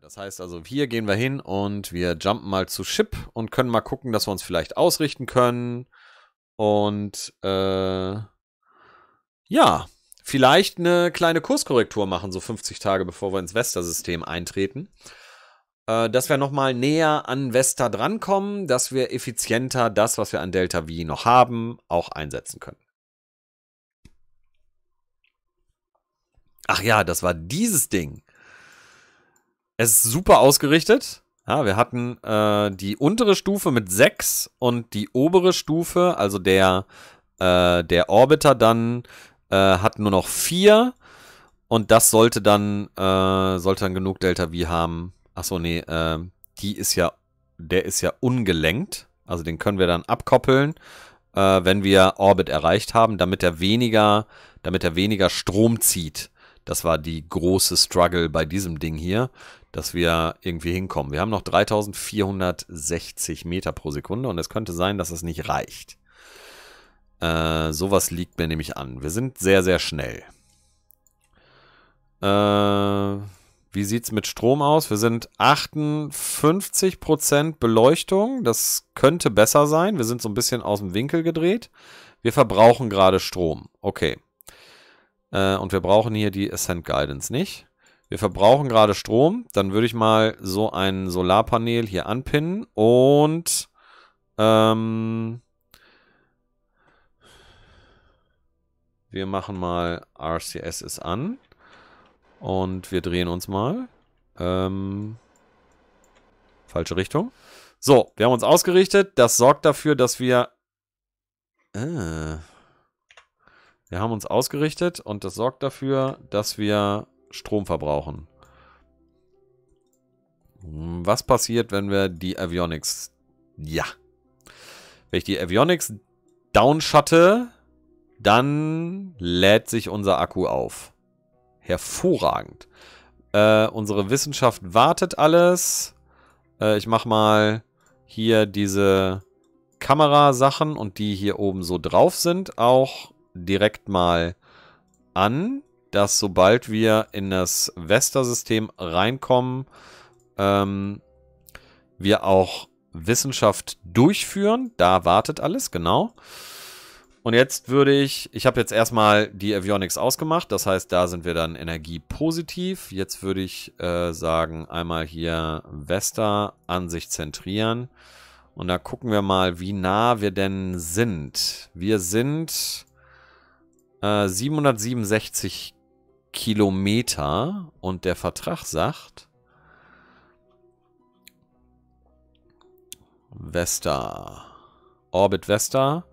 Das heißt also, hier gehen wir hin und wir jumpen mal zu Ship und können mal gucken, dass wir uns vielleicht ausrichten können. Und äh, ja, vielleicht eine kleine Kurskorrektur machen, so 50 Tage bevor wir ins Vesta-System eintreten. Äh, dass wir nochmal näher an Vesta drankommen, dass wir effizienter das, was wir an Delta V noch haben, auch einsetzen können. Ach ja, das war dieses Ding. Es ist super ausgerichtet. Ja, wir hatten äh, die untere Stufe mit 6 und die obere Stufe, also der, äh, der Orbiter dann, äh, hat nur noch 4. Und das sollte dann, äh, sollte dann genug Delta V haben. Achso, nee, äh, die ist ja, der ist ja ungelenkt. Also den können wir dann abkoppeln, äh, wenn wir Orbit erreicht haben, damit er weniger, damit er weniger Strom zieht. Das war die große Struggle bei diesem Ding hier dass wir irgendwie hinkommen. Wir haben noch 3460 Meter pro Sekunde und es könnte sein, dass es nicht reicht. Äh, sowas liegt mir nämlich an. Wir sind sehr, sehr schnell. Äh, wie sieht es mit Strom aus? Wir sind 58% Beleuchtung. Das könnte besser sein. Wir sind so ein bisschen aus dem Winkel gedreht. Wir verbrauchen gerade Strom. Okay. Äh, und wir brauchen hier die Ascent Guidance nicht wir verbrauchen gerade Strom, dann würde ich mal so ein Solarpanel hier anpinnen und ähm, wir machen mal RCS ist an und wir drehen uns mal. Ähm, falsche Richtung. So, wir haben uns ausgerichtet. Das sorgt dafür, dass wir... Äh, wir haben uns ausgerichtet und das sorgt dafür, dass wir Strom verbrauchen. Hm, was passiert, wenn wir die Avionics... Ja. Wenn ich die Avionics downschatte, dann lädt sich unser Akku auf. Hervorragend. Äh, unsere Wissenschaft wartet alles. Äh, ich mache mal hier diese Kamerasachen und die hier oben so drauf sind, auch direkt mal an dass sobald wir in das Vesta-System reinkommen, ähm, wir auch Wissenschaft durchführen. Da wartet alles, genau. Und jetzt würde ich, ich habe jetzt erstmal die Avionics ausgemacht, das heißt, da sind wir dann energiepositiv. Jetzt würde ich äh, sagen, einmal hier Vesta an sich zentrieren. Und da gucken wir mal, wie nah wir denn sind. Wir sind äh, 767 Kilometer und der Vertrag sagt Vesta, Orbit Vesta,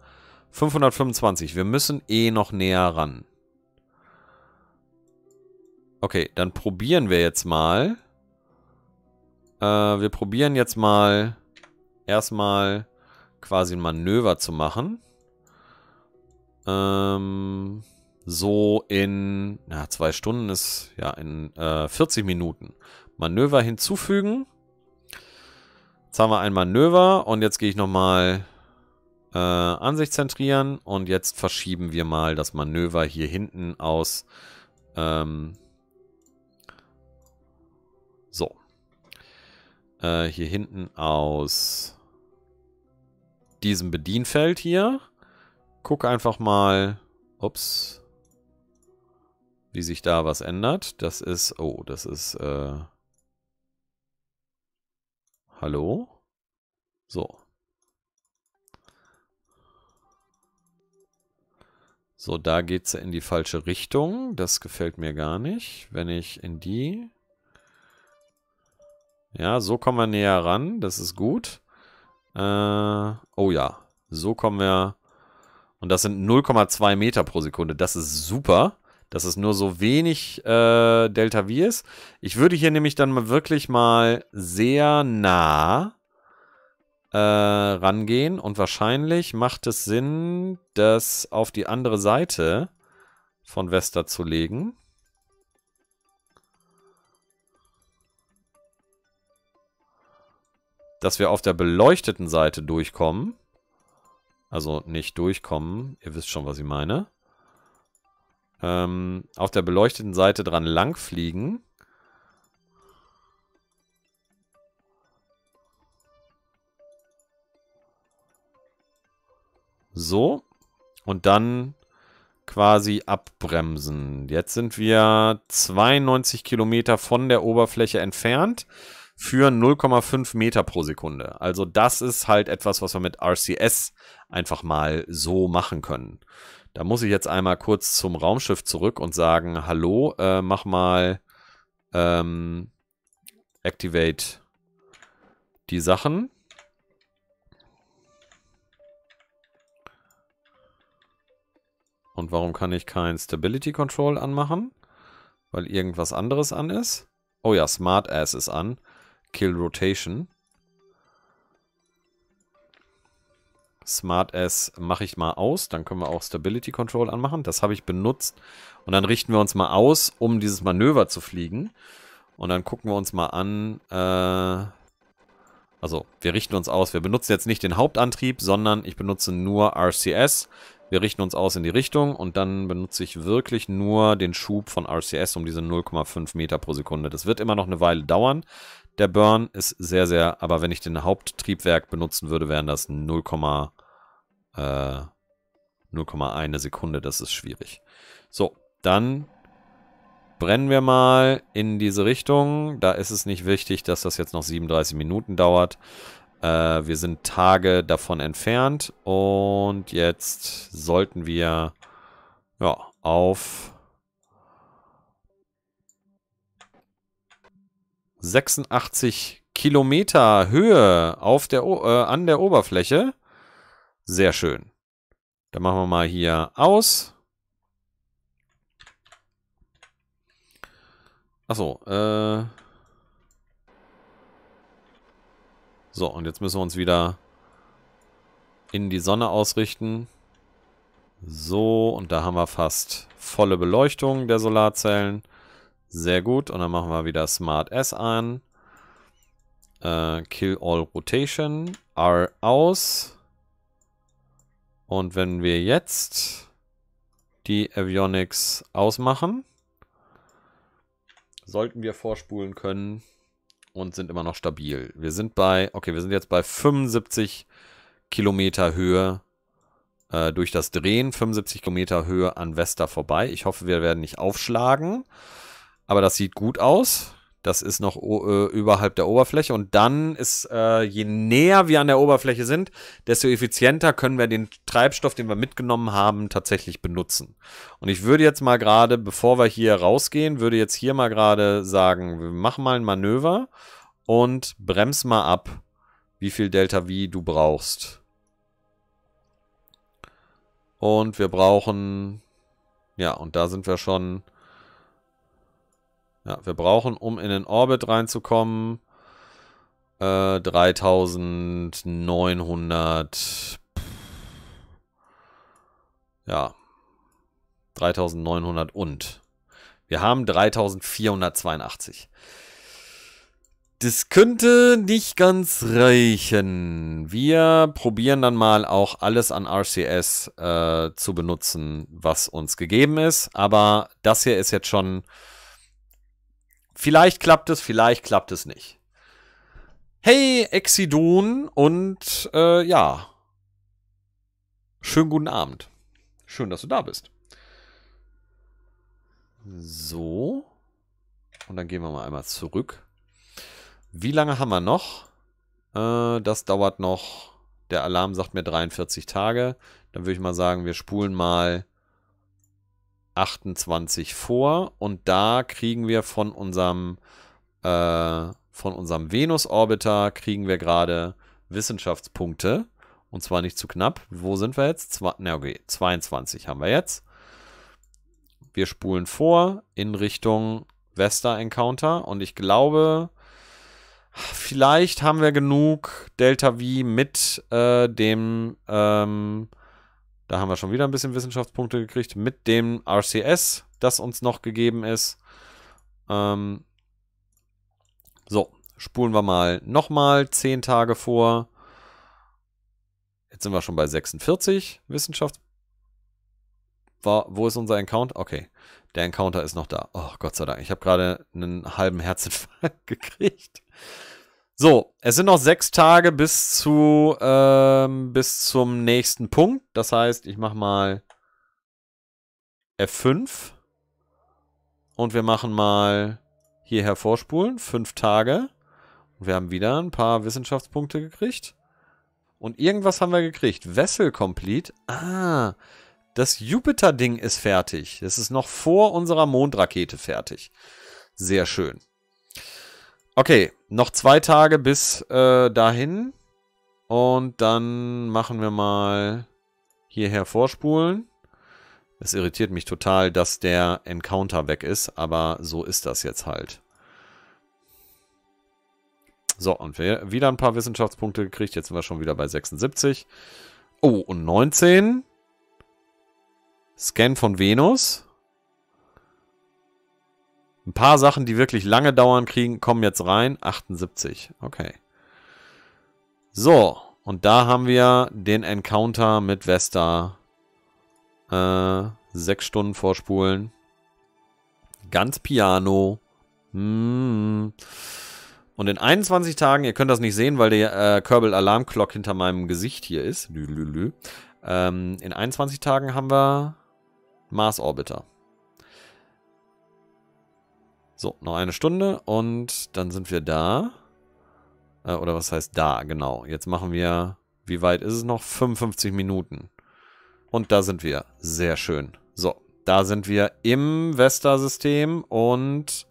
525. Wir müssen eh noch näher ran. Okay, dann probieren wir jetzt mal. Äh, wir probieren jetzt mal erstmal quasi ein Manöver zu machen. Ähm so in na, zwei Stunden ist ja in äh, 40 Minuten. Manöver hinzufügen. Jetzt haben wir ein Manöver und jetzt gehe ich nochmal äh, sich zentrieren und jetzt verschieben wir mal das Manöver hier hinten aus. Ähm, so. Äh, hier hinten aus diesem Bedienfeld hier. Guck einfach mal. Ups wie sich da was ändert. Das ist, oh, das ist, äh, hallo? So. So, da geht es in die falsche Richtung. Das gefällt mir gar nicht. Wenn ich in die... Ja, so kommen wir näher ran. Das ist gut. Äh, oh ja, so kommen wir... Und das sind 0,2 Meter pro Sekunde. Das ist super dass es nur so wenig äh, Delta V ist. Ich würde hier nämlich dann wirklich mal sehr nah äh, rangehen und wahrscheinlich macht es Sinn, das auf die andere Seite von Vesta zu legen. Dass wir auf der beleuchteten Seite durchkommen. Also nicht durchkommen, ihr wisst schon, was ich meine ähm, auf der beleuchteten Seite dran langfliegen. So. Und dann quasi abbremsen. Jetzt sind wir 92 Kilometer von der Oberfläche entfernt für 0,5 Meter pro Sekunde. Also das ist halt etwas, was wir mit RCS einfach mal so machen können. Da muss ich jetzt einmal kurz zum Raumschiff zurück und sagen, hallo, äh, mach mal ähm, activate die Sachen. Und warum kann ich kein Stability Control anmachen? Weil irgendwas anderes an ist. Oh ja, Smart Ass ist an. Kill Rotation. Smart S mache ich mal aus. Dann können wir auch Stability Control anmachen. Das habe ich benutzt. Und dann richten wir uns mal aus, um dieses Manöver zu fliegen. Und dann gucken wir uns mal an, äh, also wir richten uns aus. Wir benutzen jetzt nicht den Hauptantrieb, sondern ich benutze nur RCS. Wir richten uns aus in die Richtung und dann benutze ich wirklich nur den Schub von RCS um diese 0,5 Meter pro Sekunde. Das wird immer noch eine Weile dauern. Der Burn ist sehr, sehr, aber wenn ich den Haupttriebwerk benutzen würde, wären das 0,5 äh, 0,1 Sekunde, das ist schwierig. So, dann brennen wir mal in diese Richtung. Da ist es nicht wichtig, dass das jetzt noch 37 Minuten dauert. Äh, wir sind Tage davon entfernt und jetzt sollten wir ja, auf 86 Kilometer Höhe auf der äh, an der Oberfläche sehr schön. Dann machen wir mal hier aus. Achso, äh. So, und jetzt müssen wir uns wieder in die Sonne ausrichten. So, und da haben wir fast volle Beleuchtung der Solarzellen. Sehr gut. Und dann machen wir wieder Smart S an. Äh, Kill All Rotation. R aus. Und wenn wir jetzt die Avionics ausmachen, sollten wir vorspulen können und sind immer noch stabil. Wir sind bei, okay, wir sind jetzt bei 75 Kilometer Höhe äh, durch das Drehen, 75 Kilometer Höhe an Vesta vorbei. Ich hoffe, wir werden nicht aufschlagen, aber das sieht gut aus. Das ist noch äh, überhalb der Oberfläche. Und dann ist, äh, je näher wir an der Oberfläche sind, desto effizienter können wir den Treibstoff, den wir mitgenommen haben, tatsächlich benutzen. Und ich würde jetzt mal gerade, bevor wir hier rausgehen, würde jetzt hier mal gerade sagen, wir machen mal ein Manöver und brems mal ab, wie viel Delta V du brauchst. Und wir brauchen, ja, und da sind wir schon ja, wir brauchen, um in den Orbit reinzukommen, äh, 3900. Ja. 3900 und. Wir haben 3482. Das könnte nicht ganz reichen. Wir probieren dann mal auch alles an RCS äh, zu benutzen, was uns gegeben ist. Aber das hier ist jetzt schon Vielleicht klappt es, vielleicht klappt es nicht. Hey, Exidon und äh, ja. Schönen guten Abend. Schön, dass du da bist. So. Und dann gehen wir mal einmal zurück. Wie lange haben wir noch? Äh, das dauert noch. Der Alarm sagt mir 43 Tage. Dann würde ich mal sagen, wir spulen mal 28 vor und da kriegen wir von unserem äh, von unserem Venus-Orbiter kriegen wir gerade Wissenschaftspunkte und zwar nicht zu knapp. Wo sind wir jetzt? Zwei, na okay, 22 haben wir jetzt. Wir spulen vor in Richtung Vesta Encounter und ich glaube, vielleicht haben wir genug Delta V mit äh, dem ähm, da haben wir schon wieder ein bisschen Wissenschaftspunkte gekriegt mit dem RCS, das uns noch gegeben ist. Ähm so, spulen wir mal nochmal 10 Tage vor. Jetzt sind wir schon bei 46 Wissenschaftspunkte. wo ist unser Encounter? Okay, der Encounter ist noch da. Oh, Gott sei Dank. Ich habe gerade einen halben Herzinfarkt gekriegt. So, es sind noch sechs Tage bis zu ähm, bis zum nächsten Punkt. Das heißt, ich mache mal F5 und wir machen mal hier hervorspulen. Fünf Tage. Und wir haben wieder ein paar Wissenschaftspunkte gekriegt. Und irgendwas haben wir gekriegt. Vessel Complete. Ah, das Jupiter-Ding ist fertig. Es ist noch vor unserer Mondrakete fertig. Sehr schön. Okay, noch zwei Tage bis äh, dahin. Und dann machen wir mal hierher vorspulen. Es irritiert mich total, dass der Encounter weg ist, aber so ist das jetzt halt. So, und wir, wieder ein paar Wissenschaftspunkte gekriegt. Jetzt sind wir schon wieder bei 76. Oh, und 19. Scan von Venus. Ein paar Sachen, die wirklich lange dauern, kriegen, kommen jetzt rein. 78. Okay. So. Und da haben wir den Encounter mit Vesta. Äh, sechs Stunden vorspulen. Ganz piano. Mm. Und in 21 Tagen, ihr könnt das nicht sehen, weil der äh, Kerbal Alarm Clock hinter meinem Gesicht hier ist. Lü, lü, lü. Ähm, in 21 Tagen haben wir Mars Orbiter. So, noch eine Stunde und dann sind wir da. Äh, oder was heißt da, genau. Jetzt machen wir, wie weit ist es noch? 55 Minuten. Und da sind wir. Sehr schön. So, da sind wir im Vesta-System und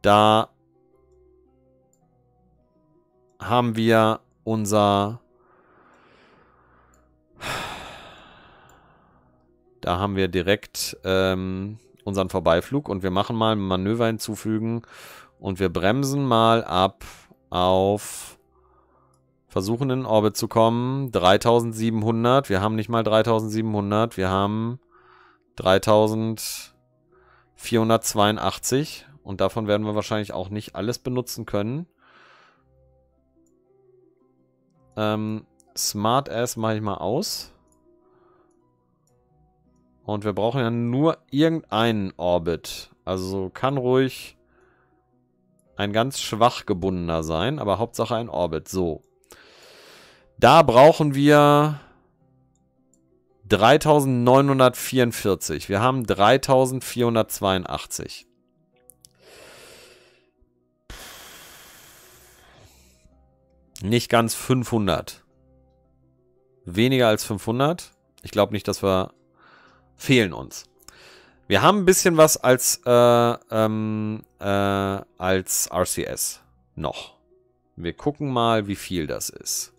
da haben wir unser... Da haben wir direkt... Ähm, unseren Vorbeiflug und wir machen mal ein Manöver hinzufügen und wir bremsen mal ab auf versuchen in Orbit zu kommen. 3700, wir haben nicht mal 3700, wir haben 3482 und davon werden wir wahrscheinlich auch nicht alles benutzen können. Ähm, Smart Ass mache ich mal aus. Und wir brauchen ja nur irgendeinen Orbit. Also kann ruhig ein ganz schwach gebundener sein, aber Hauptsache ein Orbit. So. Da brauchen wir 3944. Wir haben 3482. Nicht ganz 500. Weniger als 500. Ich glaube nicht, dass wir fehlen uns. Wir haben ein bisschen was als, äh, ähm, äh, als RCS noch. Wir gucken mal, wie viel das ist.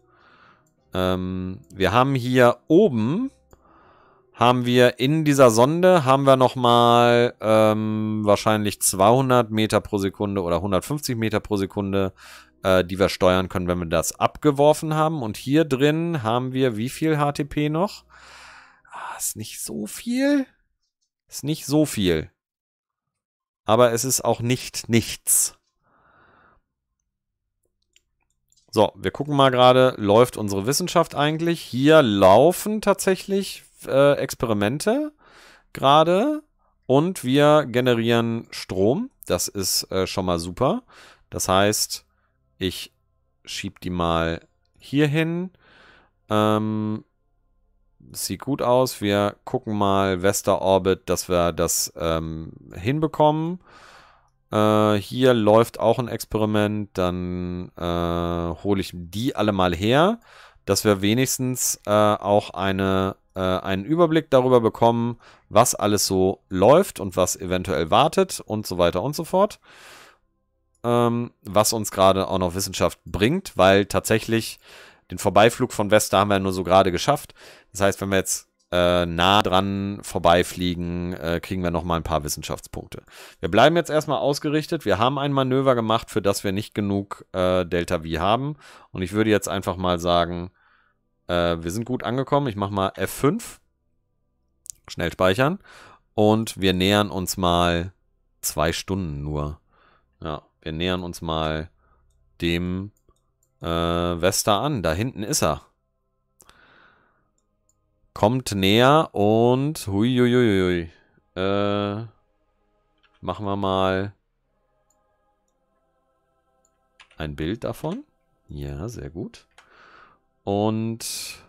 Ähm, wir haben hier oben, haben wir in dieser Sonde, haben wir nochmal ähm, wahrscheinlich 200 Meter pro Sekunde oder 150 Meter pro Sekunde, äh, die wir steuern können, wenn wir das abgeworfen haben. Und hier drin haben wir wie viel HTP noch? Ah, ist nicht so viel. Ist nicht so viel. Aber es ist auch nicht nichts. So, wir gucken mal gerade, läuft unsere Wissenschaft eigentlich? Hier laufen tatsächlich äh, Experimente gerade und wir generieren Strom. Das ist äh, schon mal super. Das heißt, ich schiebe die mal hier hin. Ähm, sieht gut aus. Wir gucken mal Vesta Orbit, dass wir das ähm, hinbekommen. Äh, hier läuft auch ein Experiment. Dann äh, hole ich die alle mal her, dass wir wenigstens äh, auch eine, äh, einen Überblick darüber bekommen, was alles so läuft und was eventuell wartet und so weiter und so fort. Ähm, was uns gerade auch noch Wissenschaft bringt, weil tatsächlich den Vorbeiflug von Vesta haben wir nur so gerade geschafft. Das heißt, wenn wir jetzt äh, nah dran vorbeifliegen, äh, kriegen wir nochmal ein paar Wissenschaftspunkte. Wir bleiben jetzt erstmal ausgerichtet. Wir haben ein Manöver gemacht, für das wir nicht genug äh, Delta V haben. Und ich würde jetzt einfach mal sagen, äh, wir sind gut angekommen. Ich mache mal F5. Schnell speichern. Und wir nähern uns mal zwei Stunden nur. Ja, wir nähern uns mal dem Wester äh, an. Da hinten ist er. Kommt näher und... Huiuiuiui. Äh, machen wir mal ein Bild davon. Ja, sehr gut. Und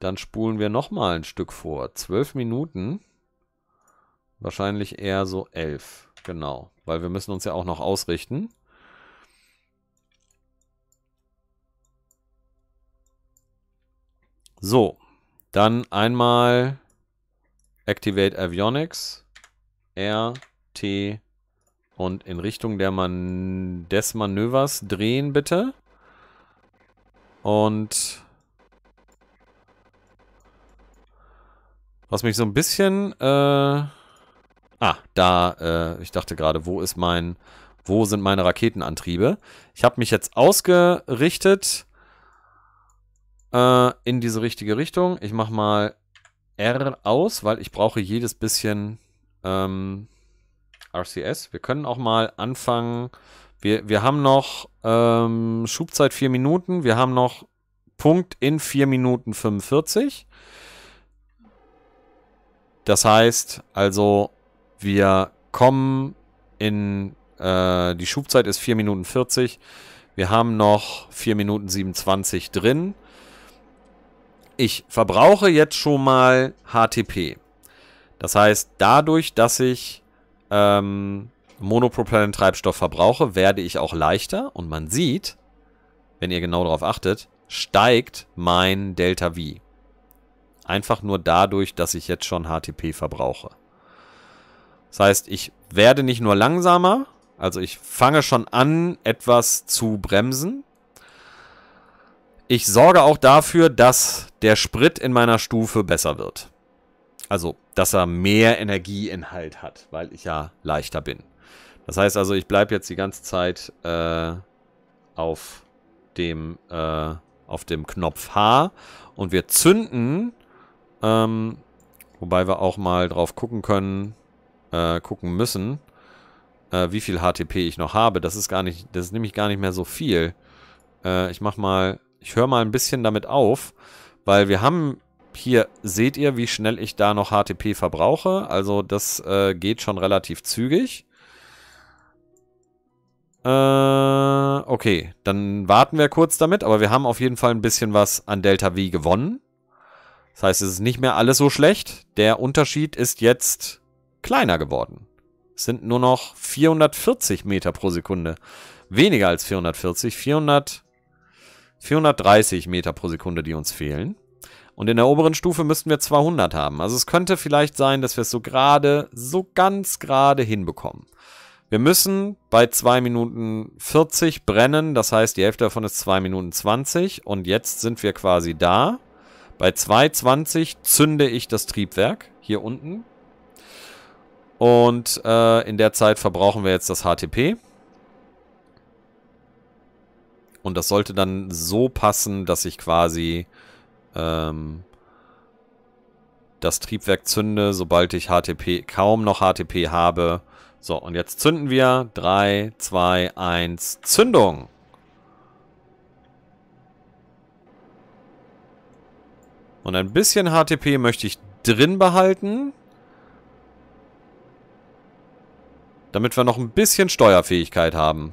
dann spulen wir nochmal ein Stück vor. Zwölf Minuten. Wahrscheinlich eher so elf. Genau. Weil wir müssen uns ja auch noch ausrichten. So. Dann einmal Activate Avionics. R, T und in Richtung der Man des Manövers drehen bitte. Und was mich so ein bisschen... Äh, ah, da, äh, ich dachte gerade, wo ist mein... Wo sind meine Raketenantriebe? Ich habe mich jetzt ausgerichtet äh, in diese richtige Richtung. Ich mache mal R aus, weil ich brauche jedes bisschen ähm, RCS. Wir können auch mal anfangen. Wir, wir haben noch ähm, Schubzeit 4 Minuten. Wir haben noch Punkt in 4 Minuten 45. Das heißt also, wir kommen in äh, die Schubzeit ist 4 Minuten 40. Wir haben noch 4 Minuten 27 drin ich verbrauche jetzt schon mal HTP. Das heißt, dadurch, dass ich ähm, Monopropellant-Treibstoff verbrauche, werde ich auch leichter. Und man sieht, wenn ihr genau darauf achtet, steigt mein Delta V. Einfach nur dadurch, dass ich jetzt schon HTP verbrauche. Das heißt, ich werde nicht nur langsamer, also ich fange schon an, etwas zu bremsen, ich sorge auch dafür, dass der Sprit in meiner Stufe besser wird. Also, dass er mehr Energieinhalt hat, weil ich ja leichter bin. Das heißt also, ich bleibe jetzt die ganze Zeit äh, auf, dem, äh, auf dem Knopf H und wir zünden, ähm, wobei wir auch mal drauf gucken können, äh, gucken müssen, äh, wie viel HTP ich noch habe. Das ist gar nicht, das ist nämlich gar nicht mehr so viel. Äh, ich mach mal ich höre mal ein bisschen damit auf, weil wir haben hier, seht ihr, wie schnell ich da noch HTP verbrauche. Also das äh, geht schon relativ zügig. Äh, okay, dann warten wir kurz damit, aber wir haben auf jeden Fall ein bisschen was an Delta V gewonnen. Das heißt, es ist nicht mehr alles so schlecht. Der Unterschied ist jetzt kleiner geworden. Es sind nur noch 440 Meter pro Sekunde. Weniger als 440, 400... 430 Meter pro Sekunde, die uns fehlen. Und in der oberen Stufe müssten wir 200 haben. Also es könnte vielleicht sein, dass wir es so gerade, so ganz gerade hinbekommen. Wir müssen bei 2 Minuten 40 brennen, das heißt die Hälfte davon ist 2 Minuten 20 und jetzt sind wir quasi da. Bei 2.20 zünde ich das Triebwerk hier unten und äh, in der Zeit verbrauchen wir jetzt das HTP. Und das sollte dann so passen, dass ich quasi ähm, das Triebwerk zünde, sobald ich HTP, kaum noch HTP habe. So, und jetzt zünden wir. 3, 2, 1, Zündung! Und ein bisschen HTP möchte ich drin behalten. Damit wir noch ein bisschen Steuerfähigkeit haben.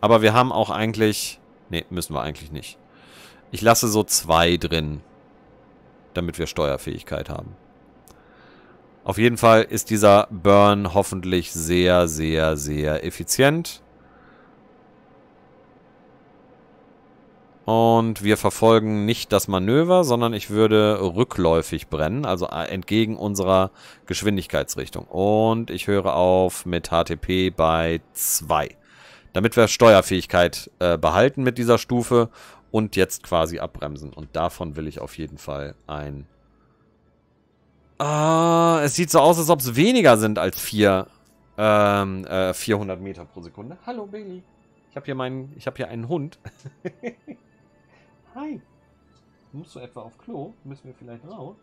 Aber wir haben auch eigentlich Ne, müssen wir eigentlich nicht. Ich lasse so zwei drin, damit wir Steuerfähigkeit haben. Auf jeden Fall ist dieser Burn hoffentlich sehr, sehr, sehr effizient. Und wir verfolgen nicht das Manöver, sondern ich würde rückläufig brennen, also äh, entgegen unserer Geschwindigkeitsrichtung. Und ich höre auf mit HTP bei 2 damit wir Steuerfähigkeit äh, behalten mit dieser Stufe und jetzt quasi abbremsen. Und davon will ich auf jeden Fall ein... Ah, es sieht so aus, als ob es weniger sind als vier, ähm, äh, 400 Meter pro Sekunde. Hallo, Bailey. Ich habe hier meinen, ich habe hier einen Hund. Hi. Musst du etwa auf Klo? Müssen wir vielleicht raus?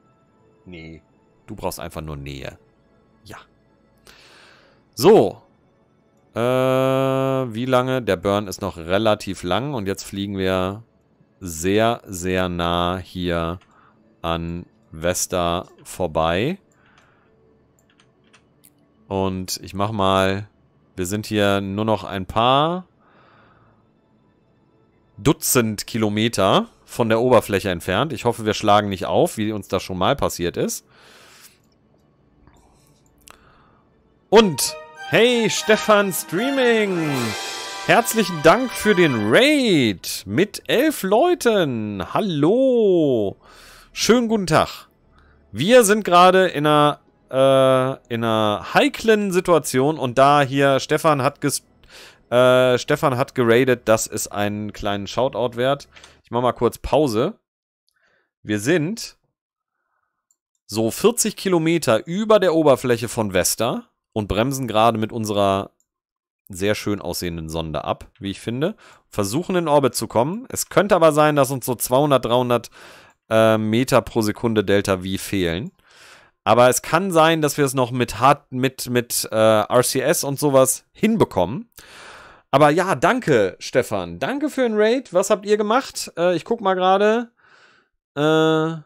Nee. Du brauchst einfach nur Nähe. Ja. So, äh, wie lange? Der Burn ist noch relativ lang und jetzt fliegen wir sehr, sehr nah hier an Vesta vorbei. Und ich mach mal, wir sind hier nur noch ein paar Dutzend Kilometer von der Oberfläche entfernt. Ich hoffe, wir schlagen nicht auf, wie uns das schon mal passiert ist. Und Hey Stefan Streaming! Herzlichen Dank für den Raid mit elf Leuten. Hallo! Schönen guten Tag. Wir sind gerade in einer, äh, in einer heiklen Situation und da hier Stefan hat ges äh, Stefan hat geradet, das ist einen kleinen Shoutout wert. Ich mach mal kurz Pause. Wir sind so 40 Kilometer über der Oberfläche von Vesta und bremsen gerade mit unserer sehr schön aussehenden Sonde ab, wie ich finde. Versuchen in Orbit zu kommen. Es könnte aber sein, dass uns so 200, 300 äh, Meter pro Sekunde Delta V fehlen. Aber es kann sein, dass wir es noch mit, hart, mit, mit äh, RCS und sowas hinbekommen. Aber ja, danke, Stefan. Danke für den Raid. Was habt ihr gemacht? Äh, ich guck mal gerade. Äh,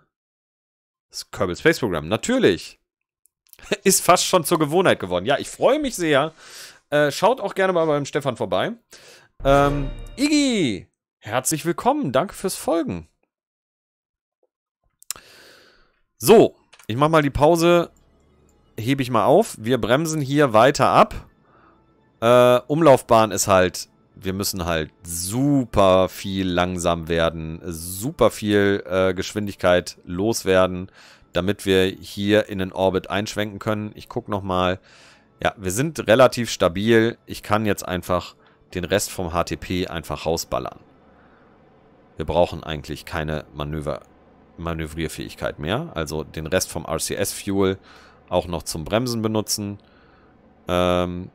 das Kerbal Space Program, natürlich. Ist fast schon zur Gewohnheit geworden. Ja, ich freue mich sehr. Äh, schaut auch gerne mal beim Stefan vorbei. Ähm, Iggy, herzlich willkommen. Danke fürs Folgen. So, ich mache mal die Pause. Hebe ich mal auf. Wir bremsen hier weiter ab. Äh, Umlaufbahn ist halt wir müssen halt super viel langsam werden, super viel äh, Geschwindigkeit loswerden damit wir hier in den Orbit einschwenken können. Ich gucke nochmal. Ja, wir sind relativ stabil. Ich kann jetzt einfach den Rest vom HTP einfach rausballern. Wir brauchen eigentlich keine Manöver Manövrierfähigkeit mehr. Also den Rest vom RCS-Fuel auch noch zum Bremsen benutzen. Ähm,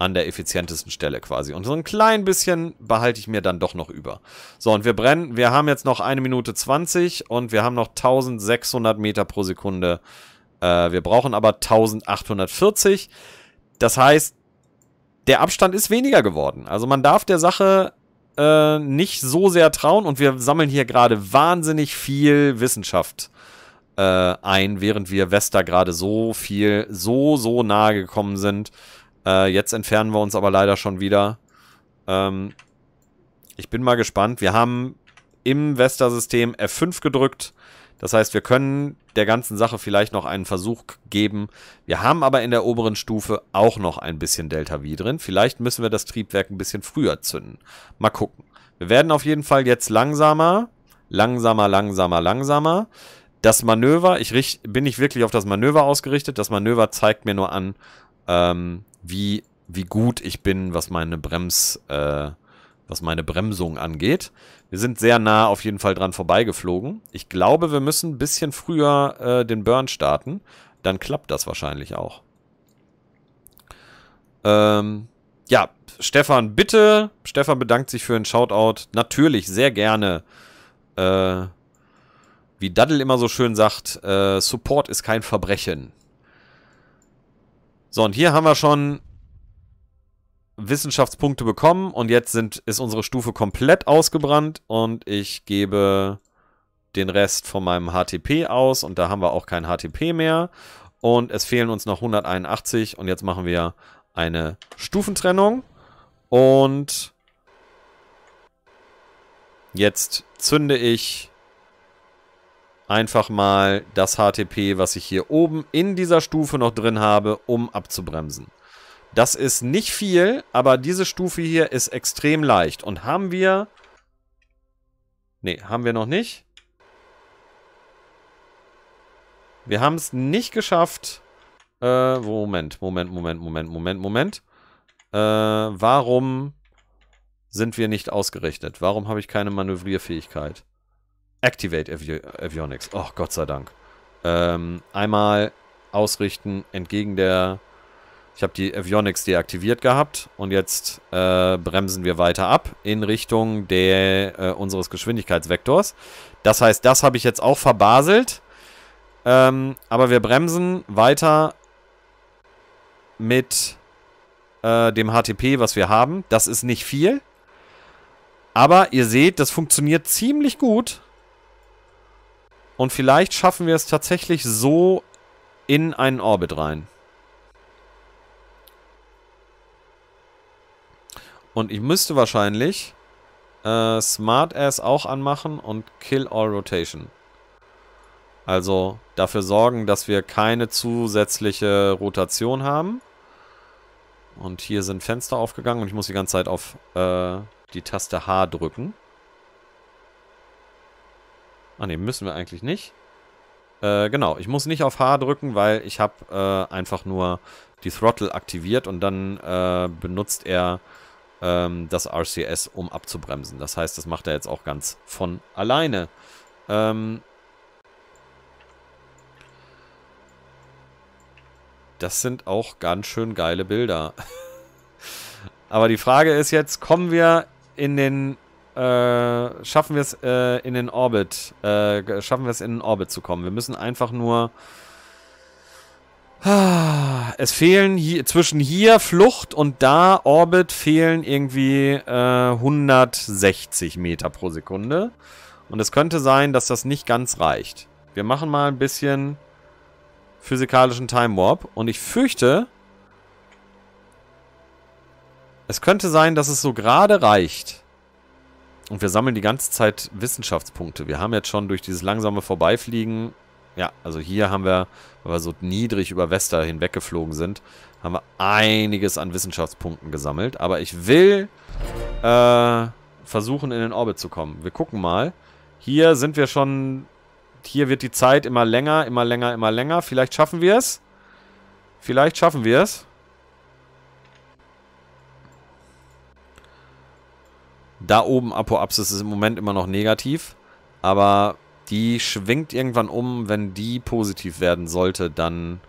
an der effizientesten Stelle quasi. Und so ein klein bisschen behalte ich mir dann doch noch über. So, und wir brennen. Wir haben jetzt noch eine Minute 20 und wir haben noch 1600 Meter pro Sekunde. Äh, wir brauchen aber 1840. Das heißt, der Abstand ist weniger geworden. Also man darf der Sache äh, nicht so sehr trauen und wir sammeln hier gerade wahnsinnig viel Wissenschaft äh, ein, während wir Vesta gerade so viel, so, so nahe gekommen sind. Äh, jetzt entfernen wir uns aber leider schon wieder. Ähm, ich bin mal gespannt. Wir haben im Vesta-System F5 gedrückt. Das heißt, wir können der ganzen Sache vielleicht noch einen Versuch geben. Wir haben aber in der oberen Stufe auch noch ein bisschen Delta-V drin. Vielleicht müssen wir das Triebwerk ein bisschen früher zünden. Mal gucken. Wir werden auf jeden Fall jetzt langsamer, langsamer, langsamer, langsamer. Das Manöver, ich richt, bin nicht wirklich auf das Manöver ausgerichtet. Das Manöver zeigt mir nur an, ähm, wie, wie gut ich bin, was meine Brems, äh, was meine Bremsung angeht. Wir sind sehr nah auf jeden Fall dran vorbeigeflogen. Ich glaube, wir müssen ein bisschen früher äh, den Burn starten. Dann klappt das wahrscheinlich auch. Ähm, ja, Stefan, bitte. Stefan bedankt sich für den Shoutout. Natürlich, sehr gerne. Äh, wie Daddel immer so schön sagt, äh, Support ist kein Verbrechen. So, und hier haben wir schon Wissenschaftspunkte bekommen und jetzt sind, ist unsere Stufe komplett ausgebrannt und ich gebe den Rest von meinem HTP aus und da haben wir auch kein HTP mehr und es fehlen uns noch 181 und jetzt machen wir eine Stufentrennung und jetzt zünde ich einfach mal das HTP, was ich hier oben in dieser Stufe noch drin habe, um abzubremsen. Das ist nicht viel, aber diese Stufe hier ist extrem leicht. Und haben wir... Ne, haben wir noch nicht. Wir haben es nicht geschafft. Äh, Moment, Moment, Moment, Moment, Moment, Moment. Äh, warum sind wir nicht ausgerichtet? Warum habe ich keine Manövrierfähigkeit? Activate Avi Avionics. Oh, Gott sei Dank. Ähm, einmal ausrichten entgegen der... Ich habe die Avionics deaktiviert gehabt und jetzt äh, bremsen wir weiter ab in Richtung der, äh, unseres Geschwindigkeitsvektors. Das heißt, das habe ich jetzt auch verbaselt. Ähm, aber wir bremsen weiter mit äh, dem HTP, was wir haben. Das ist nicht viel. Aber ihr seht, das funktioniert ziemlich gut. Und vielleicht schaffen wir es tatsächlich so in einen Orbit rein. Und ich müsste wahrscheinlich äh, Smart Ass auch anmachen und Kill All Rotation. Also dafür sorgen, dass wir keine zusätzliche Rotation haben. Und hier sind Fenster aufgegangen und ich muss die ganze Zeit auf äh, die Taste H drücken. Ah ne, müssen wir eigentlich nicht. Äh, genau, ich muss nicht auf H drücken, weil ich habe äh, einfach nur die Throttle aktiviert und dann äh, benutzt er ähm, das RCS, um abzubremsen. Das heißt, das macht er jetzt auch ganz von alleine. Ähm das sind auch ganz schön geile Bilder. Aber die Frage ist jetzt, kommen wir in den äh, schaffen wir es äh, in den Orbit, äh, schaffen wir es in den Orbit zu kommen. Wir müssen einfach nur ah, es fehlen hier, zwischen hier Flucht und da Orbit fehlen irgendwie äh, 160 Meter pro Sekunde. Und es könnte sein, dass das nicht ganz reicht. Wir machen mal ein bisschen physikalischen Time Warp. Und ich fürchte, es könnte sein, dass es so gerade reicht. Und wir sammeln die ganze Zeit Wissenschaftspunkte. Wir haben jetzt schon durch dieses langsame Vorbeifliegen, ja, also hier haben wir, weil wir so niedrig über Wester hinweggeflogen sind, haben wir einiges an Wissenschaftspunkten gesammelt. Aber ich will äh, versuchen, in den Orbit zu kommen. Wir gucken mal. Hier sind wir schon, hier wird die Zeit immer länger, immer länger, immer länger. Vielleicht schaffen wir es. Vielleicht schaffen wir es. Da oben Apoapsis ist im Moment immer noch negativ, aber die schwingt irgendwann um, wenn die positiv werden sollte, dann...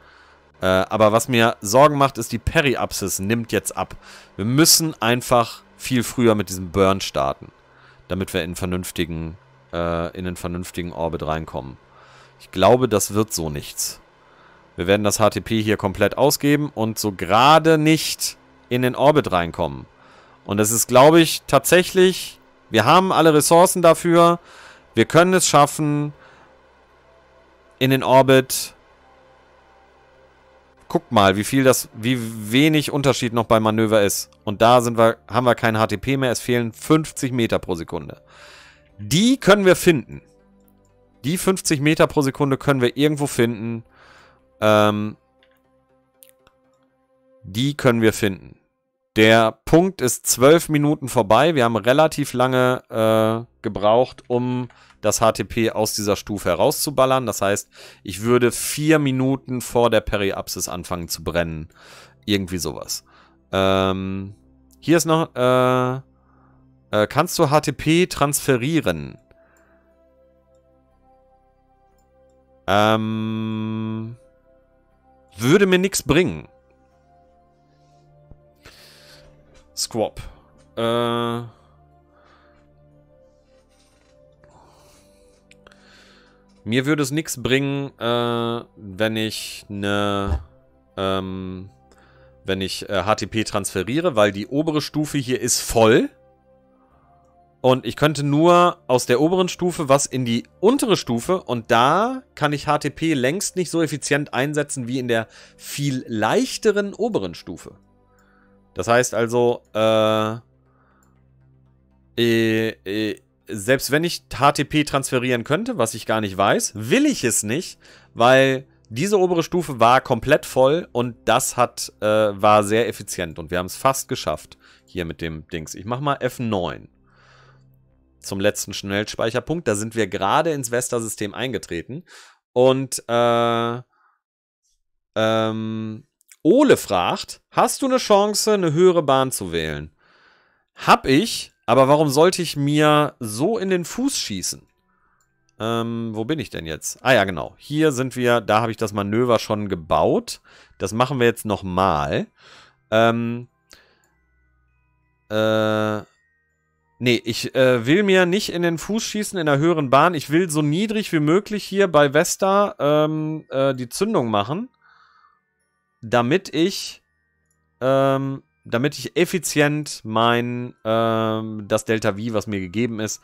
Äh, aber was mir Sorgen macht, ist, die Periapsis nimmt jetzt ab. Wir müssen einfach viel früher mit diesem Burn starten, damit wir in, vernünftigen, äh, in einen vernünftigen Orbit reinkommen. Ich glaube, das wird so nichts. Wir werden das HTP hier komplett ausgeben und so gerade nicht in den Orbit reinkommen. Und das ist, glaube ich, tatsächlich, wir haben alle Ressourcen dafür. Wir können es schaffen. In den Orbit. Guck mal, wie viel das, wie wenig Unterschied noch beim Manöver ist. Und da sind wir, haben wir kein HTP mehr. Es fehlen 50 Meter pro Sekunde. Die können wir finden. Die 50 Meter pro Sekunde können wir irgendwo finden. Ähm, die können wir finden. Der Punkt ist zwölf Minuten vorbei. Wir haben relativ lange äh, gebraucht, um das HTP aus dieser Stufe herauszuballern. Das heißt, ich würde vier Minuten vor der Periapsis anfangen zu brennen. Irgendwie sowas. Ähm, hier ist noch... Äh, äh, kannst du HTP transferieren? Ähm, würde mir nichts bringen. Squab. Äh. Mir würde es nichts bringen, äh, wenn ich eine, ähm, wenn ich äh, HTP transferiere, weil die obere Stufe hier ist voll. Und ich könnte nur aus der oberen Stufe was in die untere Stufe und da kann ich HTP längst nicht so effizient einsetzen wie in der viel leichteren oberen Stufe. Das heißt also, äh, äh, äh selbst wenn ich HTP transferieren könnte, was ich gar nicht weiß, will ich es nicht, weil diese obere Stufe war komplett voll und das hat, äh, war sehr effizient und wir haben es fast geschafft hier mit dem Dings. Ich mache mal F9 zum letzten Schnellspeicherpunkt. Da sind wir gerade ins Vesta-System eingetreten und äh, ähm, Ole fragt, hast du eine Chance, eine höhere Bahn zu wählen? Hab ich, aber warum sollte ich mir so in den Fuß schießen? Ähm, wo bin ich denn jetzt? Ah ja, genau. Hier sind wir, da habe ich das Manöver schon gebaut. Das machen wir jetzt nochmal. Ähm, äh, Nee, ich äh, will mir nicht in den Fuß schießen in der höheren Bahn. Ich will so niedrig wie möglich hier bei Vesta ähm, äh, die Zündung machen damit ich, ähm, damit ich effizient mein, ähm, das Delta V, was mir gegeben ist,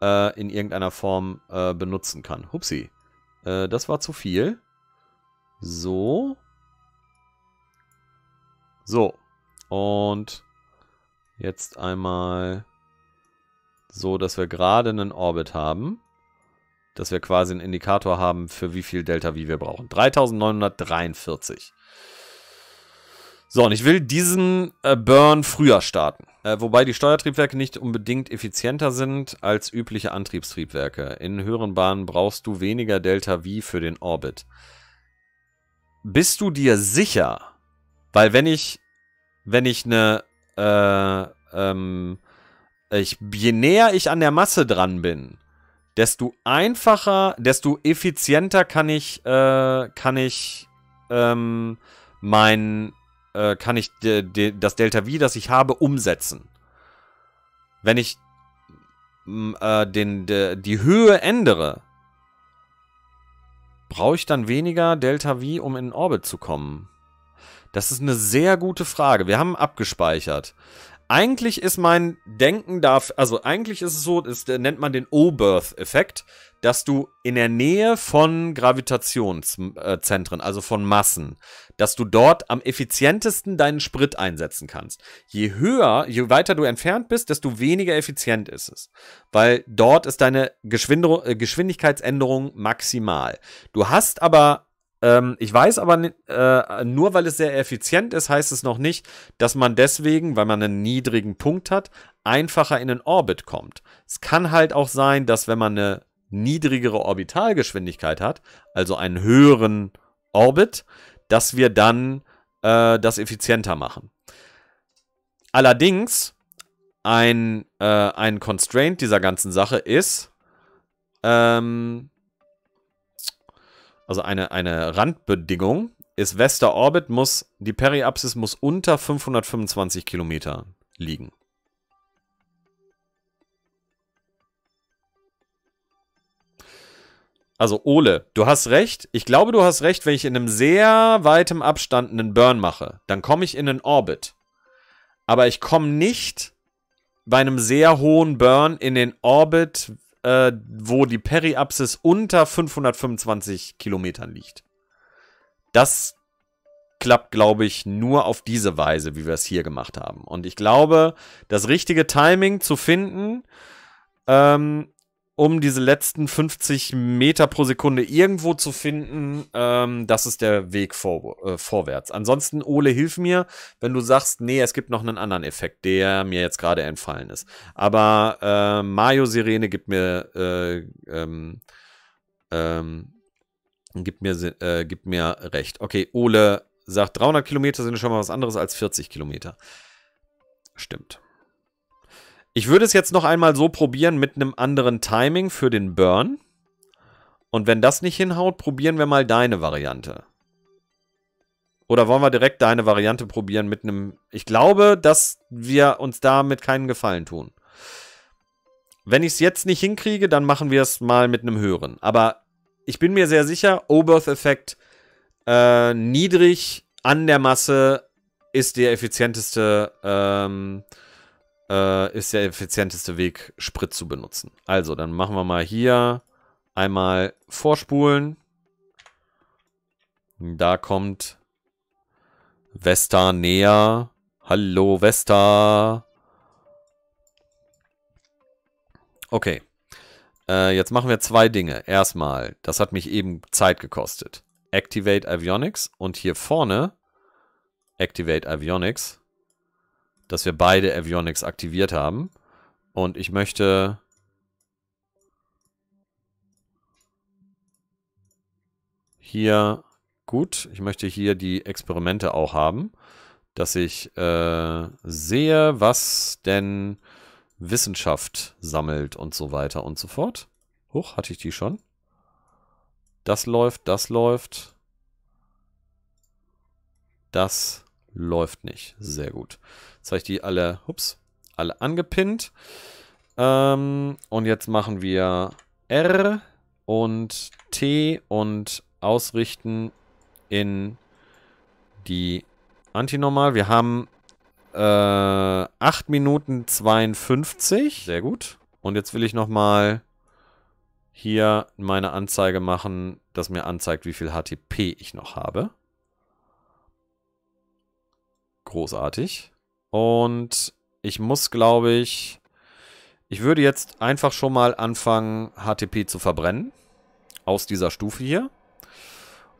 äh, in irgendeiner Form äh, benutzen kann. Hupsi. Äh, das war zu viel. So. So. Und jetzt einmal so, dass wir gerade einen Orbit haben. Dass wir quasi einen Indikator haben, für wie viel Delta V wir brauchen. 3943. So, und ich will diesen äh, Burn früher starten. Äh, wobei die Steuertriebwerke nicht unbedingt effizienter sind als übliche Antriebstriebwerke. In höheren Bahnen brauchst du weniger Delta V für den Orbit. Bist du dir sicher? Weil wenn ich, wenn ich eine, äh, ähm, ich, je näher ich an der Masse dran bin, desto einfacher, desto effizienter kann ich, äh, kann ich, ähm, mein, äh, kann ich de, de, das Delta V, das ich habe, umsetzen. Wenn ich äh, den, de, die Höhe ändere, brauche ich dann weniger Delta V, um in Orbit zu kommen? Das ist eine sehr gute Frage. Wir haben abgespeichert. Eigentlich ist mein Denken dafür, also eigentlich ist es so, das nennt man den O-Birth-Effekt dass du in der Nähe von Gravitationszentren, also von Massen, dass du dort am effizientesten deinen Sprit einsetzen kannst. Je höher, je weiter du entfernt bist, desto weniger effizient ist es, weil dort ist deine Geschwind äh, Geschwindigkeitsänderung maximal. Du hast aber ähm, ich weiß aber, äh, nur weil es sehr effizient ist, heißt es noch nicht, dass man deswegen, weil man einen niedrigen Punkt hat, einfacher in den Orbit kommt. Es kann halt auch sein, dass wenn man eine niedrigere Orbitalgeschwindigkeit hat, also einen höheren Orbit, dass wir dann äh, das effizienter machen. Allerdings, ein, äh, ein Constraint dieser ganzen Sache ist, ähm, also eine, eine Randbedingung, ist Vesta Orbit muss, die Periapsis muss unter 525 Kilometer liegen. Also Ole, du hast recht. Ich glaube, du hast recht, wenn ich in einem sehr weitem Abstand einen Burn mache, dann komme ich in einen Orbit. Aber ich komme nicht bei einem sehr hohen Burn in den Orbit, äh, wo die Periapsis unter 525 Kilometern liegt. Das klappt, glaube ich, nur auf diese Weise, wie wir es hier gemacht haben. Und ich glaube, das richtige Timing zu finden, ähm, um diese letzten 50 Meter pro Sekunde irgendwo zu finden, ähm, das ist der Weg vor, äh, vorwärts. Ansonsten, Ole, hilf mir, wenn du sagst, nee, es gibt noch einen anderen Effekt, der mir jetzt gerade entfallen ist. Aber äh, Mario Sirene gibt mir, äh, ähm, ähm, gibt, mir äh, gibt mir recht. Okay, Ole sagt, 300 Kilometer sind schon mal was anderes als 40 Kilometer. Stimmt. Ich würde es jetzt noch einmal so probieren mit einem anderen Timing für den Burn. Und wenn das nicht hinhaut, probieren wir mal deine Variante. Oder wollen wir direkt deine Variante probieren mit einem... Ich glaube, dass wir uns damit keinen Gefallen tun. Wenn ich es jetzt nicht hinkriege, dann machen wir es mal mit einem höheren. Aber ich bin mir sehr sicher, Oberth-Effekt äh, niedrig an der Masse ist der effizienteste ähm, äh, ist der effizienteste Weg, Sprit zu benutzen. Also, dann machen wir mal hier einmal vorspulen. Da kommt Vesta näher. Hallo Vesta. Okay. Äh, jetzt machen wir zwei Dinge. Erstmal, das hat mich eben Zeit gekostet. Activate Avionics und hier vorne Activate Avionics dass wir beide Avionics aktiviert haben. Und ich möchte... Hier, gut, ich möchte hier die Experimente auch haben, dass ich äh, sehe, was denn Wissenschaft sammelt und so weiter und so fort. Huch, hatte ich die schon? Das läuft, das läuft. Das läuft läuft nicht. Sehr gut. Jetzt habe ich die alle, ups, alle angepinnt. Ähm, und jetzt machen wir R und T und ausrichten in die Antinormal. Wir haben äh, 8 Minuten 52. Sehr gut. Und jetzt will ich nochmal hier meine Anzeige machen, das mir anzeigt, wie viel HTP ich noch habe großartig. Und ich muss, glaube ich, ich würde jetzt einfach schon mal anfangen, HTP zu verbrennen. Aus dieser Stufe hier.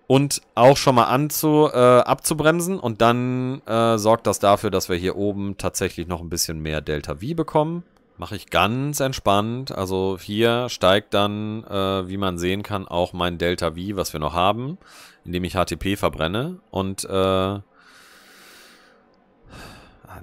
Und auch schon mal anzu, äh, abzubremsen. Und dann äh, sorgt das dafür, dass wir hier oben tatsächlich noch ein bisschen mehr Delta V bekommen. Mache ich ganz entspannt. Also hier steigt dann, äh, wie man sehen kann, auch mein Delta V, was wir noch haben, indem ich HTP verbrenne. Und äh,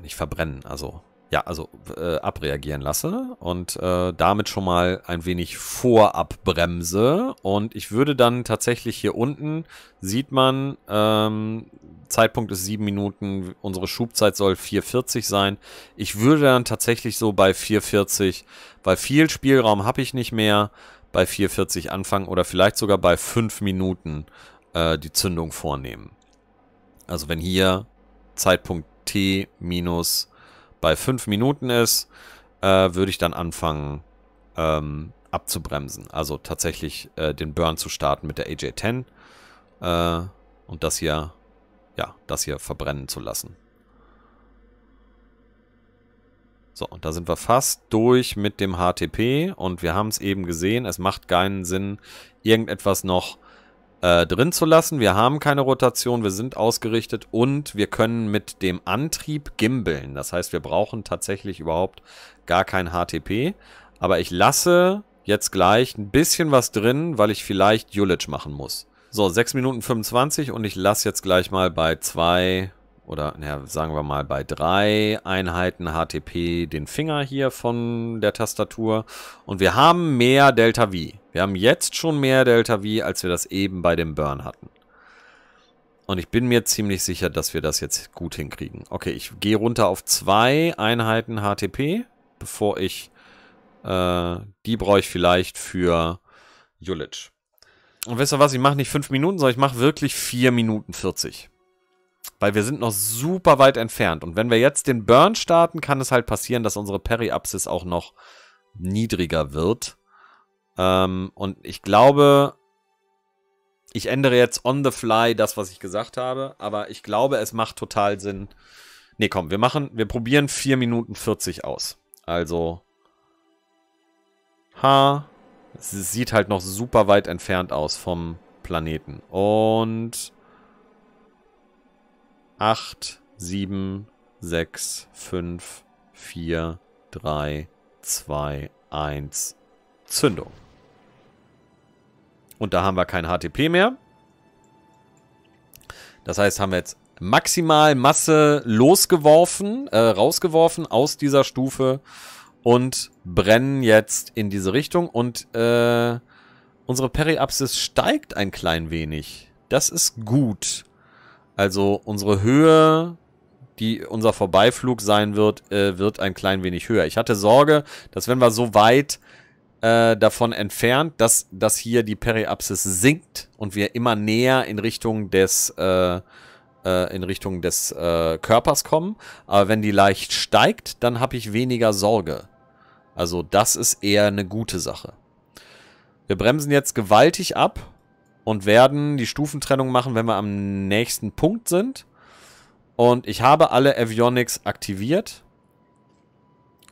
nicht verbrennen, also ja, also äh, abreagieren lasse und äh, damit schon mal ein wenig vorab bremse. Und ich würde dann tatsächlich hier unten, sieht man, ähm, Zeitpunkt ist 7 Minuten, unsere Schubzeit soll 4,40 sein. Ich würde dann tatsächlich so bei 4,40, weil viel Spielraum habe ich nicht mehr, bei 4,40 anfangen oder vielleicht sogar bei 5 Minuten äh, die Zündung vornehmen. Also wenn hier Zeitpunkt t minus bei 5 Minuten ist, äh, würde ich dann anfangen ähm, abzubremsen. Also tatsächlich äh, den Burn zu starten mit der AJ-10 äh, und das hier, ja, das hier verbrennen zu lassen. So, und da sind wir fast durch mit dem HTP und wir haben es eben gesehen, es macht keinen Sinn, irgendetwas noch äh, drin zu lassen. Wir haben keine Rotation, wir sind ausgerichtet und wir können mit dem Antrieb gimbeln. Das heißt, wir brauchen tatsächlich überhaupt gar kein HTP. Aber ich lasse jetzt gleich ein bisschen was drin, weil ich vielleicht Julage machen muss. So, 6 Minuten 25 und ich lasse jetzt gleich mal bei 2, oder naja, sagen wir mal bei drei Einheiten HTP den Finger hier von der Tastatur. Und wir haben mehr Delta V. Wir haben jetzt schon mehr Delta V, als wir das eben bei dem Burn hatten. Und ich bin mir ziemlich sicher, dass wir das jetzt gut hinkriegen. Okay, ich gehe runter auf zwei Einheiten HTP, bevor ich... Äh, die brauche ich vielleicht für Julic. Und wisst ihr was, ich mache nicht fünf Minuten, sondern ich mache wirklich vier Minuten 40. Weil wir sind noch super weit entfernt. Und wenn wir jetzt den Burn starten, kann es halt passieren, dass unsere Periapsis auch noch niedriger wird. Ähm, und ich glaube, ich ändere jetzt on the fly das, was ich gesagt habe. Aber ich glaube, es macht total Sinn. Nee, komm, wir machen, wir probieren 4 Minuten 40 aus. Also, ha, es sieht halt noch super weit entfernt aus vom Planeten. Und 8, 7, 6, 5, 4, 3, 2, 1. Zündung. Und da haben wir kein HTP mehr. Das heißt, haben wir jetzt maximal Masse losgeworfen, äh, rausgeworfen aus dieser Stufe und brennen jetzt in diese Richtung. Und äh, unsere Periapsis steigt ein klein wenig. Das ist gut. Also unsere Höhe, die unser Vorbeiflug sein wird, äh, wird ein klein wenig höher. Ich hatte Sorge, dass wenn wir so weit äh, davon entfernt, dass, dass hier die Periapsis sinkt und wir immer näher in Richtung des, äh, äh in Richtung des äh, Körpers kommen. Aber wenn die leicht steigt, dann habe ich weniger Sorge. Also das ist eher eine gute Sache. Wir bremsen jetzt gewaltig ab und werden die Stufentrennung machen, wenn wir am nächsten Punkt sind. Und ich habe alle Avionics aktiviert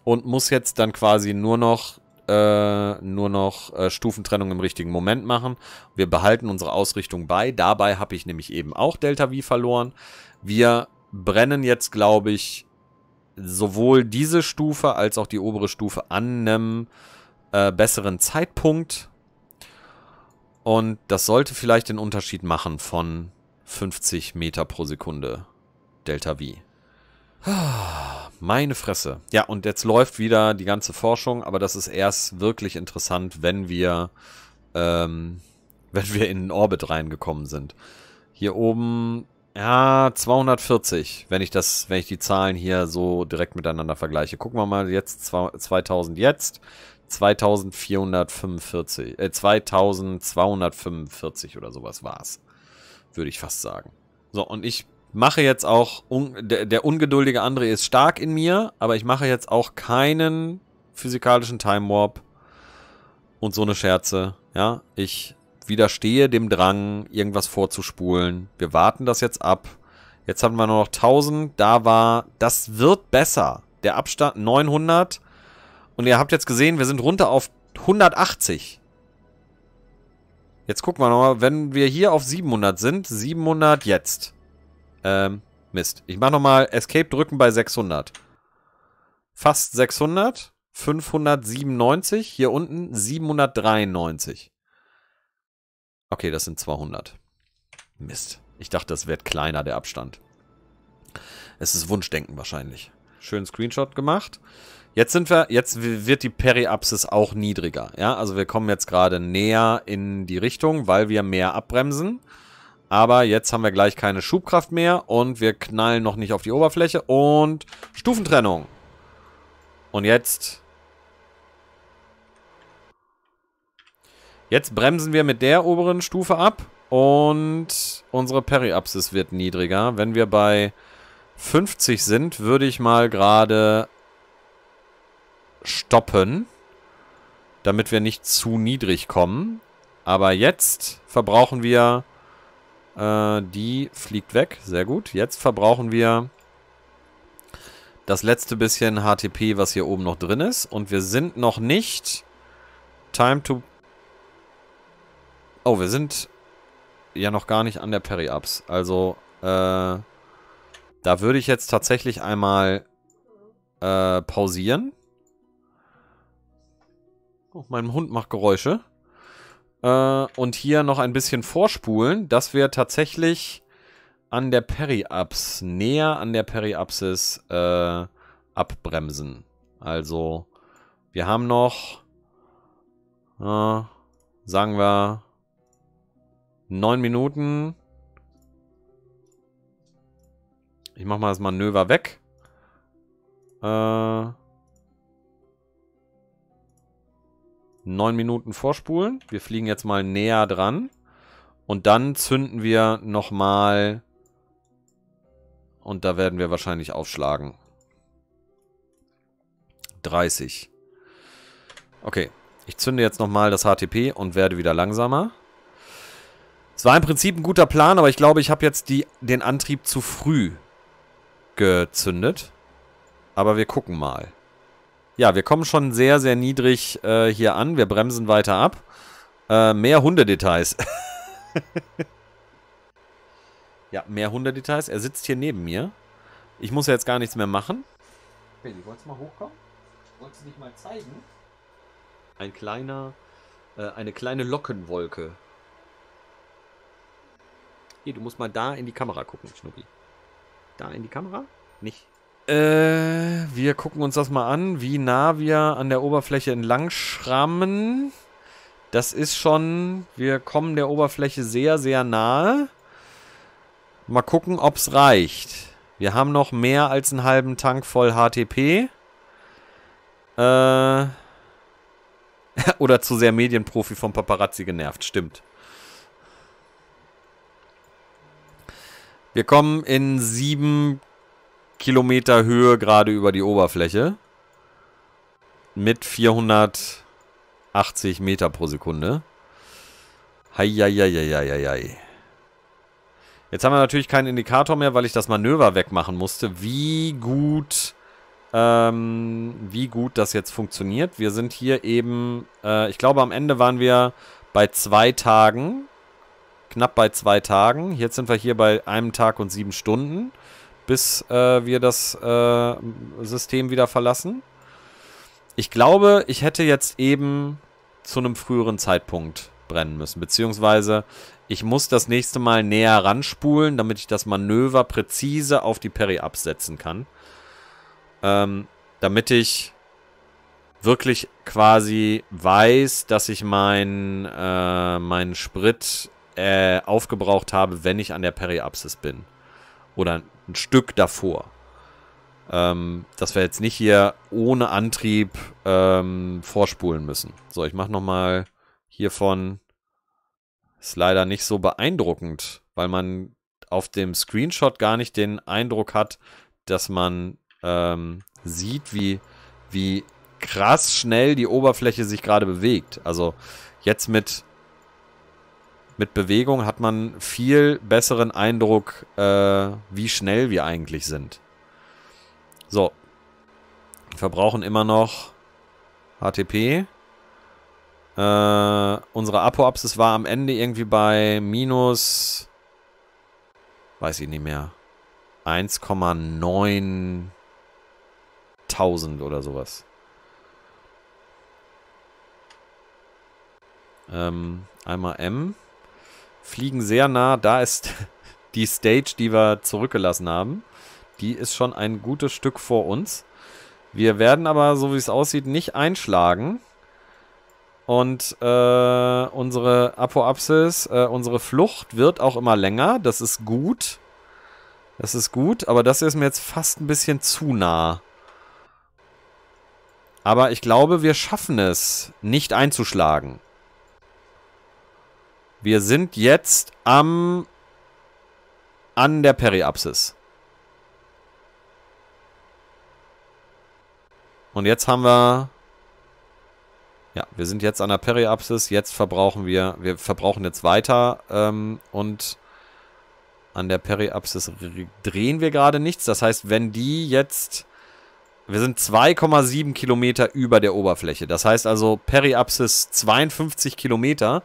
und muss jetzt dann quasi nur noch äh, nur noch äh, Stufentrennung im richtigen Moment machen. Wir behalten unsere Ausrichtung bei. Dabei habe ich nämlich eben auch Delta V verloren. Wir brennen jetzt, glaube ich, sowohl diese Stufe als auch die obere Stufe an einem äh, besseren Zeitpunkt. Und das sollte vielleicht den Unterschied machen von 50 Meter pro Sekunde Delta V. Meine Fresse. Ja, und jetzt läuft wieder die ganze Forschung, aber das ist erst wirklich interessant, wenn wir, ähm, wenn wir in den Orbit reingekommen sind. Hier oben, ja, 240, wenn ich das, wenn ich die Zahlen hier so direkt miteinander vergleiche. Gucken wir mal jetzt, 2000 jetzt, 2445, äh, 2245 oder sowas war's. Würde ich fast sagen. So, und ich mache jetzt auch, un, der, der ungeduldige André ist stark in mir, aber ich mache jetzt auch keinen physikalischen Time Warp und so eine Scherze. Ja, ich widerstehe dem Drang, irgendwas vorzuspulen. Wir warten das jetzt ab. Jetzt haben wir nur noch 1000. Da war, das wird besser. Der Abstand 900 und ihr habt jetzt gesehen, wir sind runter auf 180. Jetzt gucken wir nochmal, wenn wir hier auf 700 sind, 700 jetzt. Ähm, Mist. Ich mach nochmal Escape drücken bei 600. Fast 600, 597, hier unten 793. Okay, das sind 200. Mist. Ich dachte, das wird kleiner, der Abstand. Es ist Wunschdenken wahrscheinlich. Schönen Screenshot gemacht. Jetzt sind wir, jetzt wird die Periapsis auch niedriger. Ja, also wir kommen jetzt gerade näher in die Richtung, weil wir mehr abbremsen. Aber jetzt haben wir gleich keine Schubkraft mehr und wir knallen noch nicht auf die Oberfläche und Stufentrennung. Und jetzt... Jetzt bremsen wir mit der oberen Stufe ab und unsere Periapsis wird niedriger. Wenn wir bei 50 sind, würde ich mal gerade stoppen, damit wir nicht zu niedrig kommen. Aber jetzt verbrauchen wir... Äh, die fliegt weg, sehr gut. Jetzt verbrauchen wir das letzte bisschen HTP, was hier oben noch drin ist. Und wir sind noch nicht... Time to... Oh, wir sind ja noch gar nicht an der Peri-Ups. Also, äh, da würde ich jetzt tatsächlich einmal äh, pausieren. Oh, mein Hund macht Geräusche. Äh, und hier noch ein bisschen vorspulen, dass wir tatsächlich an der Periaps, näher an der Periapsis äh, abbremsen. Also, wir haben noch, äh, sagen wir, neun Minuten. Ich mach mal das Manöver weg. Äh, neun Minuten vorspulen. Wir fliegen jetzt mal näher dran. Und dann zünden wir nochmal. Und da werden wir wahrscheinlich aufschlagen. 30. Okay. Ich zünde jetzt nochmal das HTP und werde wieder langsamer. Es war im Prinzip ein guter Plan, aber ich glaube, ich habe jetzt die, den Antrieb zu früh gezündet. Aber wir gucken mal. Ja, wir kommen schon sehr, sehr niedrig äh, hier an. Wir bremsen weiter ab. Äh, mehr Hundedetails. ja, mehr Hundedetails. Er sitzt hier neben mir. Ich muss ja jetzt gar nichts mehr machen. Billy, wolltest du mal hochkommen? Wolltest du dich mal zeigen? Ein kleiner, äh, eine kleine Lockenwolke. Hier, du musst mal da in die Kamera gucken, Schnuppi. Da in die Kamera? Nicht äh, wir gucken uns das mal an, wie nah wir an der Oberfläche entlang schrammen. Das ist schon, wir kommen der Oberfläche sehr, sehr nahe. Mal gucken, ob es reicht. Wir haben noch mehr als einen halben Tank voll HTP. Äh, oder zu sehr Medienprofi vom Paparazzi genervt, stimmt. Wir kommen in sieben Kilometer Höhe gerade über die Oberfläche. Mit 480 Meter pro Sekunde. Heieieiei. Jetzt haben wir natürlich keinen Indikator mehr, weil ich das Manöver wegmachen musste. Wie gut, ähm, wie gut das jetzt funktioniert. Wir sind hier eben, äh, ich glaube am Ende waren wir bei zwei Tagen. Knapp bei zwei Tagen. Jetzt sind wir hier bei einem Tag und sieben Stunden bis äh, wir das äh, System wieder verlassen. Ich glaube, ich hätte jetzt eben zu einem früheren Zeitpunkt brennen müssen, beziehungsweise ich muss das nächste Mal näher ranspulen, damit ich das Manöver präzise auf die Peri absetzen kann. Ähm, damit ich wirklich quasi weiß, dass ich äh, meinen äh, mein Sprit äh, aufgebraucht habe, wenn ich an der Periapsis bin. Oder ein Stück davor. Ähm, dass wir jetzt nicht hier ohne Antrieb ähm, vorspulen müssen. So, ich mache nochmal hiervon. Ist leider nicht so beeindruckend, weil man auf dem Screenshot gar nicht den Eindruck hat, dass man ähm, sieht, wie, wie krass schnell die Oberfläche sich gerade bewegt. Also jetzt mit mit Bewegung hat man viel besseren Eindruck, äh, wie schnell wir eigentlich sind. So. Wir verbrauchen immer noch HTP. Äh, unsere Apoapsis war am Ende irgendwie bei minus, weiß ich nicht mehr, 1,9000 oder sowas. Ähm, einmal M fliegen sehr nah. Da ist die Stage, die wir zurückgelassen haben. Die ist schon ein gutes Stück vor uns. Wir werden aber, so wie es aussieht, nicht einschlagen. Und äh, unsere Apoapsis, äh, unsere Flucht wird auch immer länger. Das ist gut. Das ist gut, aber das ist mir jetzt fast ein bisschen zu nah. Aber ich glaube, wir schaffen es, nicht einzuschlagen. Wir sind jetzt am... an der Periapsis. Und jetzt haben wir... Ja, wir sind jetzt an der Periapsis. Jetzt verbrauchen wir... Wir verbrauchen jetzt weiter. Ähm, und an der Periapsis drehen wir gerade nichts. Das heißt, wenn die jetzt... Wir sind 2,7 Kilometer über der Oberfläche. Das heißt also Periapsis 52 Kilometer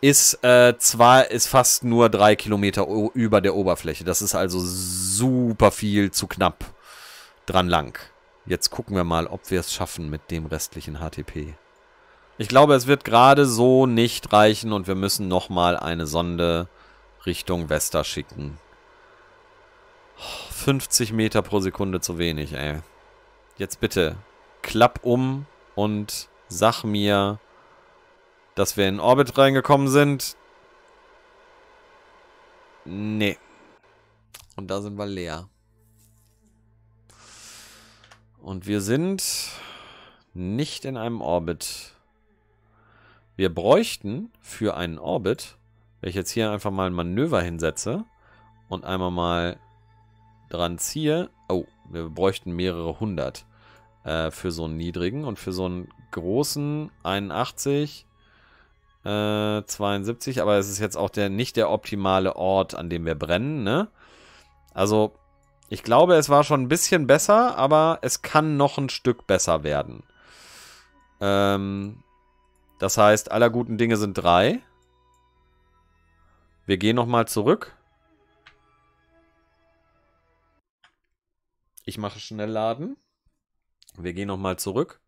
ist äh, zwar ist fast nur drei Kilometer über der Oberfläche. Das ist also super viel zu knapp dran lang. Jetzt gucken wir mal, ob wir es schaffen mit dem restlichen HTP. Ich glaube, es wird gerade so nicht reichen und wir müssen nochmal eine Sonde Richtung Wester schicken. 50 Meter pro Sekunde zu wenig, ey. Jetzt bitte, klapp um und sag mir, dass wir in Orbit reingekommen sind. Nee. Und da sind wir leer. Und wir sind nicht in einem Orbit. Wir bräuchten für einen Orbit, wenn ich jetzt hier einfach mal ein Manöver hinsetze und einmal mal dran ziehe. Oh, wir bräuchten mehrere hundert äh, für so einen niedrigen und für so einen großen 81 äh, 72, aber es ist jetzt auch der nicht der optimale Ort, an dem wir brennen, ne? Also, ich glaube, es war schon ein bisschen besser, aber es kann noch ein Stück besser werden. Ähm, das heißt, aller guten Dinge sind drei. Wir gehen nochmal zurück. Ich mache schnell laden. Wir gehen nochmal zurück.